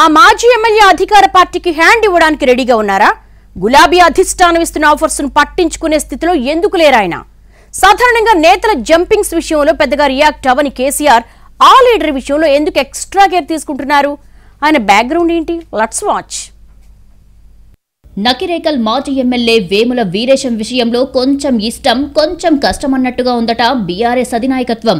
ఆ మాజీ ఎమ్మెల్యే అధికార పార్టీకి హ్యాండ్ ఇవ్వడానికి రెడీగా ఉన్నారా గులాబీ అధిష్టానం ఇస్తున్న ఆఫర్స్ ను పట్టించుకునే స్థితిలో ఎందుకు లేరాయన సాధారణంగా నేతల జంపింగ్స్ విషయంలో పెద్దగా రియాక్ట్ అవని కేసీఆర్ ఆ లీడర్ విషయంలో ఎందుకు ఎక్స్ట్రా కేర్ తీసుకుంటున్నారు ఆయన బ్యాక్గ్రౌండ్ ఏంటి లట్స్ వాచ్ నకిరేకల్ మాజీ ఎమ్మెల్యే వేముల వీరేశం విషయంలో కొంచెం ఇష్టం కొంచెం కష్టం అన్నట్టుగా ఉందట బీఆర్ఎస్ అధినాయకత్వం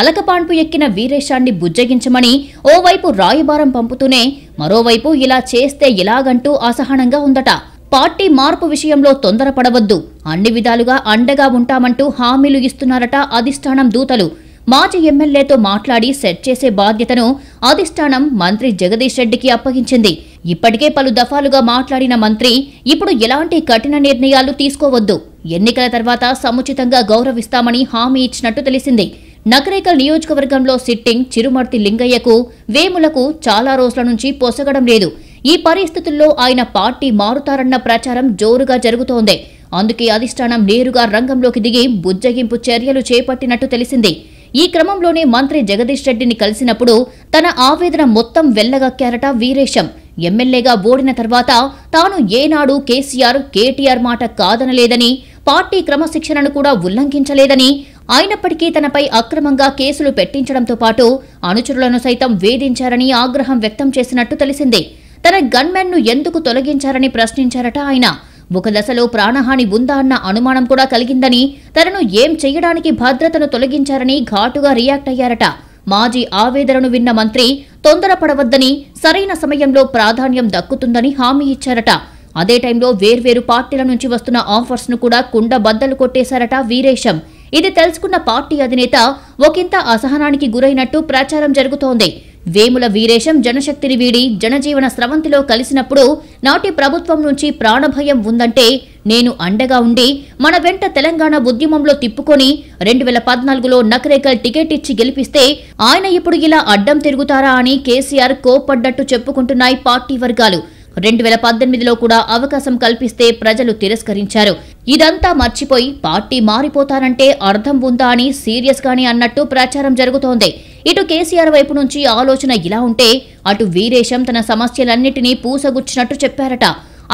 అలకపాన్పు ఎక్కిన వీరేశాన్ని బుజ్జగించమని ఓవైపు రాయబారం పంపుతూనే మరోవైపు ఇలా చేస్తే ఇలాగంటూ అసహనంగా ఉందట పార్టీ మార్పు విషయంలో తొందరపడవద్దు అన్ని విధాలుగా అండగా ఉంటామంటూ హామీలు ఇస్తున్నారట అధిష్టానం దూతలు మాజీ ఎమ్మెల్యేతో మాట్లాడి సెట్ చేసే బాధ్యతను అధిష్టానం మంత్రి జగదీష్ రెడ్డికి అప్పగించింది ఇప్పటికే పలు దఫాలుగా మాట్లాడిన మంత్రి ఇప్పుడు ఎలాంటి కఠిన నిర్ణయాలు తీసుకోవద్దు ఎన్నికల తర్వాత సముచితంగా గౌరవిస్తామని హామీ ఇచ్చినట్టు తెలిసింది నకరేకల్ నియోజకవర్గంలో సిట్టింగ్ చిరుమర్తి లింగయ్యకు వేములకు చాలా రోజుల నుంచి పొసగడం లేదు ఈ పరిస్థితుల్లో ఆయన పార్టీ మారుతారన్న ప్రచారం జోరుగా జరుగుతోంది అందుకే అధిష్టానం నేరుగా రంగంలోకి దిగి బుజ్జగింపు చర్యలు చేపట్టినట్టు తెలిసింది ఈ క్రమంలోనే మంత్రి జగదీష్ రెడ్డిని కలిసినప్పుడు తన ఆవేదన మొత్తం వెళ్లగక్కారట వీరేశం ఎమ్మెల్యేగా ఓడిన తర్వాత తాను ఏనాడు కేసీఆర్ కేటీఆర్ మాట కాదనలేదని పార్టీ క్రమశిక్షణను కూడా ఉల్లంఘించలేదని అయినప్పటికీ తనపై అక్రమంగా కేసులు పెట్టించడంతో పాటు అనుచరులను సైతం వేధించారని ఆగ్రహం వ్యక్తం చేసినట్టు తెలిసింది తన గన్మెన్ను ఎందుకు తొలగించారని ప్రశ్నించారట ఆయన ఒక దశలో ప్రాణహాని ఉందా అన్న అనుమానం కూడా కలిగిందని తనను ఏం చేయడానికి భద్రతను తొలగించారని ఘాటుగా రియాక్ట్ అయ్యారట మాజీ ఆవేదనను విన్న మంత్రి తొందరపడవద్దని సరైన సమయంలో ప్రాధాన్యం దక్కుతుందని హామీ ఇచ్చారట అదే టైంలో వేర్వేరు పార్టీల నుంచి వస్తున్న ఆఫర్స్ను కూడా కుండ బద్దలు కొట్టేశారట వీరేశం ఇది తెలుసుకున్న పార్టీ అధినేత ఒకంత అసహనానికి గురైనట్టు ప్రచారం జరుగుతోంది వేముల వీరేశం జనశక్తిని వీడి జనజీవన స్రవంతిలో కలిసినప్పుడు నాటి ప్రభుత్వం నుంచి ప్రాణభయం ఉందంటే నేను అండగా ఉండి మన వెంట తెలంగాణ ఉద్యమంలో తిప్పుకొని రెండు వేల పద్నాలుగులో నకరేకల్ టికెట్ ఇచ్చి గెలిపిస్తే ఆయన ఇప్పుడు ఇలా అడ్డం తిరుగుతారా అని కేసీఆర్ కోప్పడ్డట్టు చెప్పుకుంటున్నాయి పార్టీ వర్గాలు రెండు వేల పద్దెనిమిదిలో కూడా అవకాశం కల్పిస్తే ప్రజలు తిరస్కరించారు ఇదంతా మర్చిపోయి పార్టీ మారిపోతానంటే అర్థం ఉందా అని సీరియస్ గాని అన్నట్టు ప్రచారం జరుగుతోంది ఇటు కేసీఆర్ వైపు నుంచి ఆలోచన ఇలా ఉంటే అటు వీరేశం తన సమస్యలన్నిటినీ పూసగుచ్చినట్టు చెప్పారట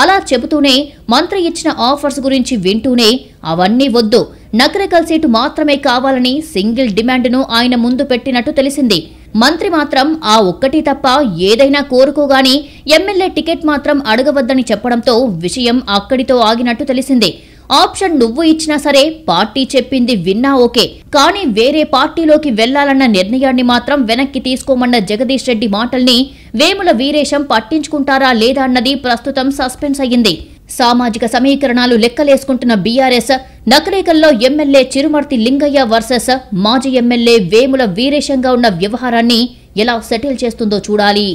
అలా చెబుతూనే మంత్రి ఇచ్చిన ఆఫర్స్ గురించి వింటూనే అవన్నీ వద్దు నకరకల్ సీటు మాత్రమే కావాలని సింగిల్ డిమాండ్ను ఆయన ముందు పెట్టినట్టు తెలిసింది మంత్రి మాత్రం ఆ ఒక్కటి తప్ప ఏదైనా కోరుకోగాని ఎమ్మెల్యే టికెట్ మాత్రం అడగవద్దని చెప్పడంతో విషయం అక్కడితో ఆగినట్టు తెలిసింది ఆప్షన్ నువ్వు ఇచ్చినా సరే పార్టీ చెప్పింది విన్నా ఓకే కానీ వేరే పార్టీలోకి వెళ్లాలన్న నిర్ణయాన్ని మాత్రం వెనక్కి తీసుకోమన్న జగదీష్ రెడ్డి మాటల్ని వేముల వీరేశం పట్టించుకుంటారా లేదా అన్నది ప్రస్తుతం సస్పెన్స్ అయ్యింది సామాజిక సమీకరణాలు లెక్కలేసుకుంటున్న బీఆర్ఎస్ నకరేకల్లో ఎమ్మెల్యే చిరుమర్తి లింగయ్య వర్సెస్ మాజీ ఎమ్మెల్యే వేముల వీరేశంగా ఉన్న వ్యవహారాన్ని ఎలా సెటిల్ చేస్తుందో చూడాలి